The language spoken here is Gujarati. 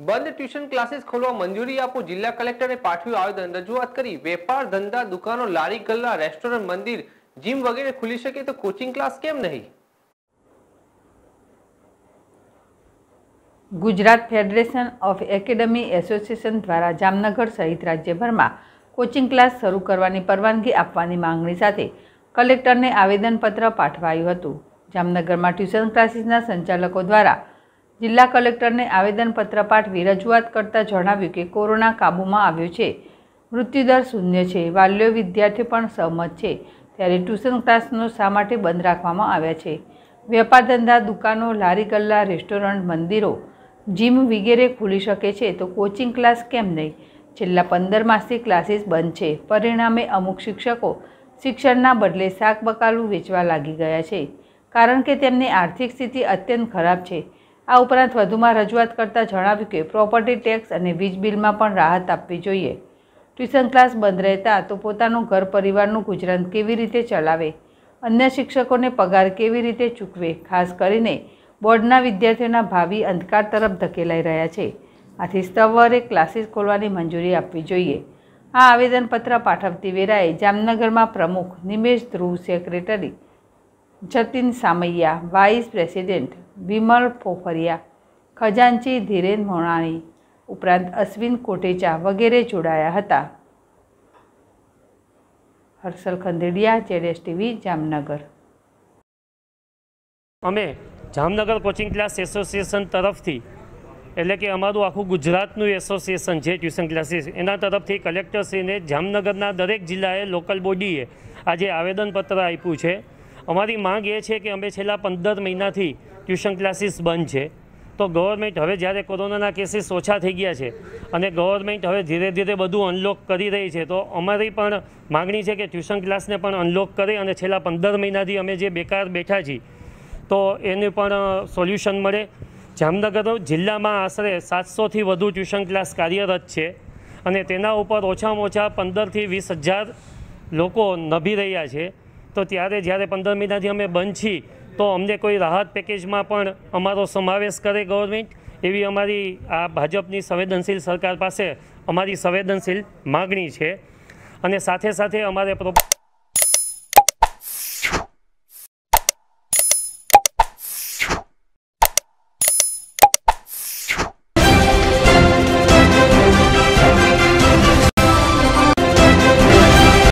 બંધ ટ્યુશન ક્લાસીસ ખોલવા મંજૂરી આપો જિલ્લા કલેક્ટરે પાઠવ્યું આવેદન રજૂઆત કરી વેપાર ધંધા દુકાનો લારી ગલ્લા રેસ્ટોરન્ટ મંદિર જીમ વગેરે ખુલી શકે તો કોચિંગ ક્લાસ કેમ નહીં Gujarat federation of academy association દ્વારા જામનગર સહિત રાજ્યભરમાં કોચિંગ ક્લાસ શરૂ કરવાની પરવાનગી આપવાની માંગણી સાથે કલેક્ટરને આવેદનપત્ર પાઠવાયું હતું જામનગરમાં ટ્યુશન ક્લાસીસના સંચાલકો દ્વારા જિલ્લા કલેક્ટરને આવેદનપત્ર પાઠવી રજૂઆત કરતાં જણાવ્યું કે કોરોના કાબૂમાં આવ્યો છે મૃત્યુદર શૂન્ય છે વાલ્યો વિદ્યાર્થીઓ પણ સહમત છે ત્યારે ટ્યુશન ક્લાસનો શા માટે બંધ રાખવામાં આવ્યા છે વેપાર ધંધા દુકાનો લારી ગલ્લા રેસ્ટોરન્ટ મંદિરો જીમ વગેરે ખુલી શકે છે તો કોચિંગ ક્લાસ કેમ નહીં છેલ્લા પંદર માસથી ક્લાસીસ બંધ છે પરિણામે અમુક શિક્ષકો શિક્ષણના બદલે શાકબકાલું વેચવા લાગી ગયા છે કારણ કે તેમની આર્થિક સ્થિતિ અત્યંત ખરાબ છે આ ઉપરાંત વધુમાં રજૂઆત કરતાં જણાવ્યું કે પ્રોપર્ટી ટેક્સ અને વીજ બિલમાં પણ રાહત આપવી જોઈએ ટ્યુશન ક્લાસ બંધ રહેતા તો પોતાનું ઘર પરિવારનું ગુજરાન કેવી રીતે ચલાવે અન્ય શિક્ષકોને પગાર કેવી રીતે ચૂકવે ખાસ કરીને બોર્ડના વિદ્યાર્થીઓના ભાવિ અંધકાર તરફ ધકેલાઈ રહ્યા છે આથી સ્તવરે ક્લાસીસ ખોલવાની મંજૂરી આપવી જોઈએ આ આવેદનપત્ર પાઠવતી વેરાએ જામનગરમાં પ્રમુખ Nimesh Dhruv secretary Jatin Samaiya vice president Vimal Pofariya ખજાનચી ધીરેન મોણાણી ઉપરાંત અશ્વિન કોટેચા વગેરે જોડાયા હતા હર્ષલ ખંદેડિયા જેડેસ ટીવી જામનગર અમે જામનગર કોચિંગ ક્લાસ એસોસિએશન તરફથી એટલે કે અમારું આખું ગુજરાતનું એસોસિએશન છે ટ્યુશન ક્લાસીસ એના તરફથી કલેક્ટરશ્રીને જામનગરના દરેક જિલ્લાએ લોકલ બોડીએ આજે આવેદનપત્ર આપ્યું છે અમારી માંગ એ છે કે અમે છેલ્લા પંદર મહિનાથી ટ્યુશન ક્લાસીસ બંધ છે તો ગવર્મેન્ટ હવે જ્યારે કોરોનાના કેસીસ ઓછા થઈ ગયા છે અને ગવર્મેન્ટ હવે ધીરે ધીરે બધું અનલોક કરી રહી છે તો અમારી પણ માગણી છે કે ટ્યુશન ક્લાસને પણ અનલોક કરે અને છેલ્લા પંદર મહિનાથી અમે જે બેકાર બેઠા છીએ તો એનું પણ સોલ્યુશન મળે જામનગર જિલ્લામાં આશરે સાતસોથી વધુ ટ્યુશન ક્લાસ કાર્યરત છે અને તેના ઉપર ઓછામાં ઓછા પંદરથી વીસ હજાર લોકો નભી રહ્યા છે તો ત્યારે જ્યારે પંદર મહિનાથી અમે બંધ છીએ તો અમને કોઈ રાહત પેકેજમાં પણ અમારો સમાવેશ કરે ગવર્મેન્ટ એવી અમારી આ ભાજપની સંવેદનશીલ સરકાર પાસે અમારી સંવેદનશીલ માગણી છે અને સાથે સાથે અમારે પ્રો